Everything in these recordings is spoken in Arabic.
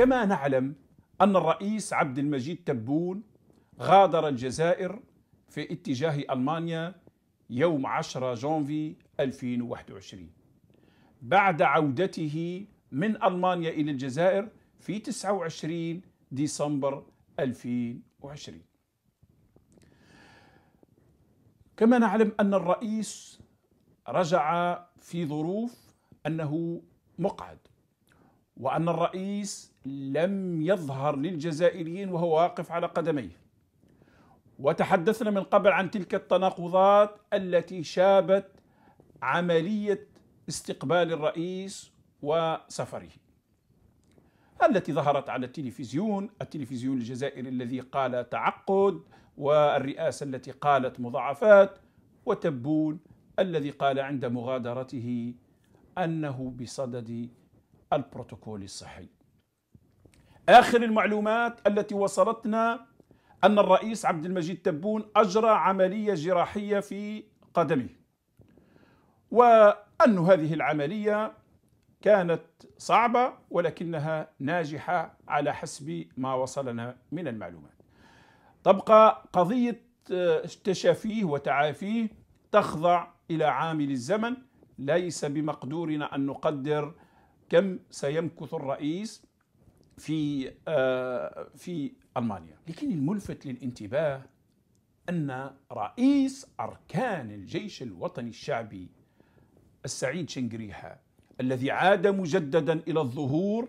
كما نعلم أن الرئيس عبد المجيد تبون غادر الجزائر في اتجاه ألمانيا يوم 10 جانفي 2021 بعد عودته من ألمانيا إلى الجزائر في 29 ديسمبر 2020 كما نعلم أن الرئيس رجع في ظروف أنه مقعد وأن الرئيس لم يظهر للجزائريين وهو واقف على قدميه وتحدثنا من قبل عن تلك التناقضات التي شابت عمليه استقبال الرئيس وسفره التي ظهرت على التلفزيون التلفزيون الجزائري الذي قال تعقد والرئاسه التي قالت مضاعفات وتبون الذي قال عند مغادرته انه بصدد البروتوكول الصحي آخر المعلومات التي وصلتنا أن الرئيس عبد المجيد تبون أجرى عملية جراحية في قدمه وأن هذه العملية كانت صعبة ولكنها ناجحة على حسب ما وصلنا من المعلومات تبقى قضية آه، تشافيه وتعافيه تخضع إلى عامل الزمن ليس بمقدورنا أن نقدر كم سيمكث الرئيس في آه، في المانيا، لكن الملفت للانتباه ان رئيس اركان الجيش الوطني الشعبي السعيد شنقريحه الذي عاد مجددا الى الظهور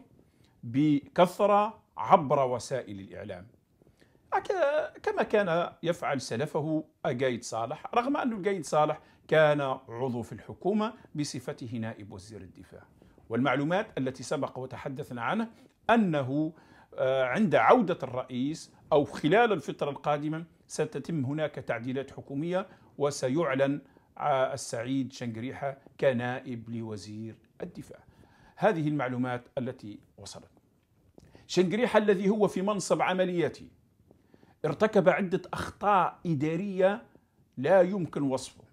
بكثره عبر وسائل الاعلام. كما كان يفعل سلفه اجايد صالح، رغم ان القايد صالح كان عضو في الحكومه بصفته نائب وزير الدفاع. والمعلومات التي سبق وتحدثنا عنه أنه آه، عند عودة الرئيس أو خلال الفترة القادمة ستتم هناك تعديلات حكومية وسيعلن آه، السعيد شنقريحة كنائب لوزير الدفاع هذه المعلومات التي وصلت شنقريحة الذي هو في منصب عملياتي ارتكب عدة أخطاء إدارية لا يمكن وصفه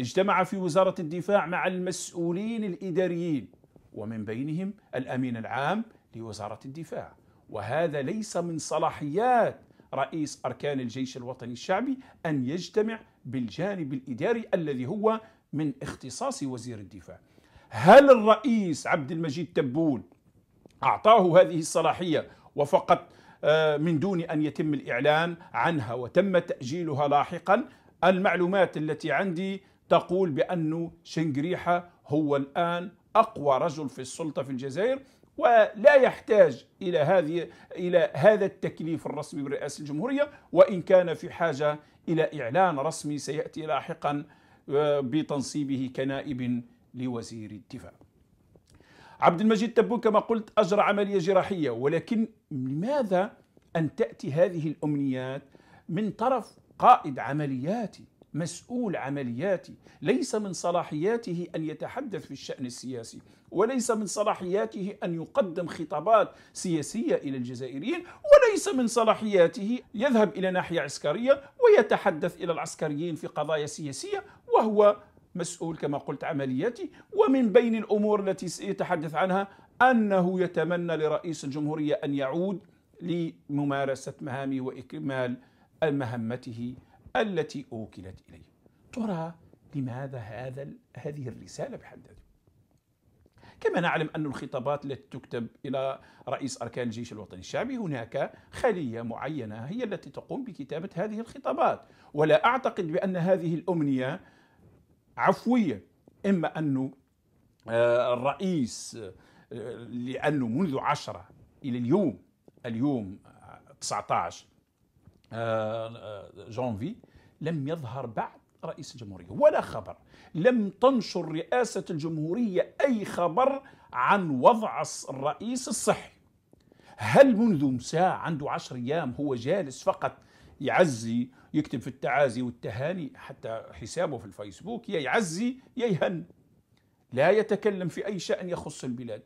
اجتمع في وزارة الدفاع مع المسؤولين الإداريين ومن بينهم الأمين العام لوزارة الدفاع وهذا ليس من صلاحيات رئيس أركان الجيش الوطني الشعبي أن يجتمع بالجانب الإداري الذي هو من اختصاص وزير الدفاع هل الرئيس عبد المجيد تبون أعطاه هذه الصلاحية وفقط آه، من دون أن يتم الإعلان عنها وتم تأجيلها لاحقا المعلومات التي عندي تقول بأن شنقريحة هو الآن اقوى رجل في السلطه في الجزائر ولا يحتاج الى هذه الى هذا التكليف الرسمي برئاسه الجمهوريه وان كان في حاجه الى اعلان رسمي سياتي لاحقا آه، بتنصيبه كنائب لوزير الدفاع. عبد المجيد تبون كما قلت اجرى عمليه جراحيه ولكن لماذا ان تاتي هذه الامنيات من طرف قائد عملياتي مسؤول عملياتي ليس من صلاحياته أن يتحدث في الشأن السياسي وليس من صلاحياته أن يقدم خطابات سياسية إلى الجزائريين وليس من صلاحياته يذهب إلى ناحية عسكرية ويتحدث إلى العسكريين في قضايا سياسية وهو مسؤول كما قلت عملياتي ومن بين الأمور التي سيتحدث عنها أنه يتمنى لرئيس الجمهورية أن يعود لممارسة مهامه وإكمال مهمته التي أوكلت إليه ترى لماذا هذا هذه الرسالة بحد ذاتها كما نعلم أن الخطابات التي تكتب إلى رئيس أركان الجيش الوطني الشعبي هناك خلية معينة هي التي تقوم بكتابة هذه الخطابات ولا أعتقد بأن هذه الأمنية عفوية إما أن آه، الرئيس آه، لأنه منذ عشرة إلى اليوم اليوم 19 آه، جانفي لم يظهر بعد رئيس الجمهورية ولا خبر لم تنشر رئاسة الجمهورية أي خبر عن وضع الرئيس الصحي هل منذ ساعة عنده عشر أيام هو جالس فقط يعزي يكتب في التعازي والتهاني حتى حسابه في الفيسبوك يا يعزي يا يهن لا يتكلم في أي شأن يخص البلاد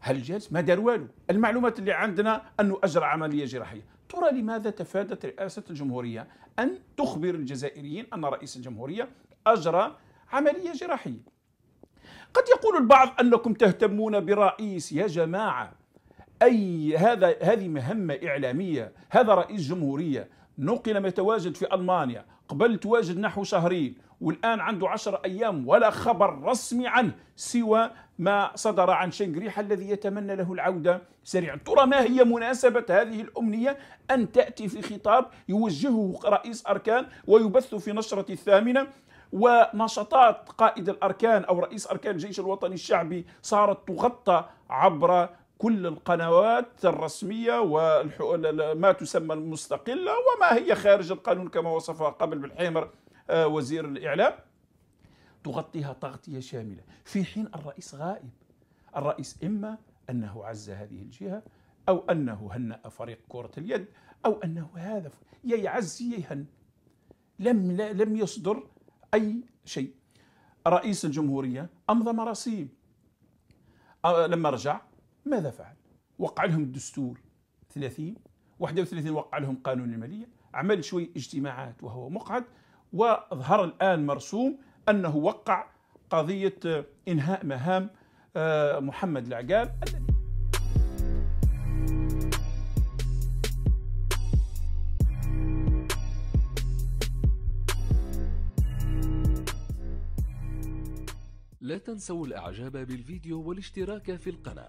هل جالس ما دار والو المعلومات اللي عندنا أنه أجرى عملية جراحية ترى لماذا تفادت رئاسة الجمهورية أن تخبر الجزائريين أن رئيس الجمهورية أجرى عملية جراحية قد يقول البعض أنكم تهتمون برئيس يا جماعة أي هذا هذه مهمة إعلامية هذا رئيس جمهورية نقل متواجد في ألمانيا قبل تواجد نحو شهرين والآن عنده عشر أيام ولا خبر رسمي عنه سوى ما صدر عن شنقريحة الذي يتمنى له العودة سريعا ترى ما هي مناسبة هذه الأمنية أن تأتي في خطاب يوجهه رئيس أركان ويبث في نشرة الثامنة ونشاطات قائد الأركان أو رئيس أركان الجيش الوطني الشعبي صارت تغطى عبر كل القنوات الرسمية وما تسمى المستقلة وما هي خارج القانون كما وصفها قبل بالحمر آه، وزير الإعلام تغطيها تغطية شاملة في حين الرئيس غائب الرئيس إما أنه عز هذه الجهة أو أنه هنأ فريق كرة اليد أو أنه هذا يعز يهن لم لم يصدر أي شيء رئيس الجمهورية أمضى مراسيم آه، لما رجع ماذا فعل؟ وقع لهم الدستور 30 31 وقع لهم قانون الماليه عمل شوي اجتماعات وهو مقعد وأظهر الان مرسوم انه وقع قضيه آه، انهاء مهام آه، محمد العقال لا تنسوا الاعجاب بالفيديو والاشتراك في القناه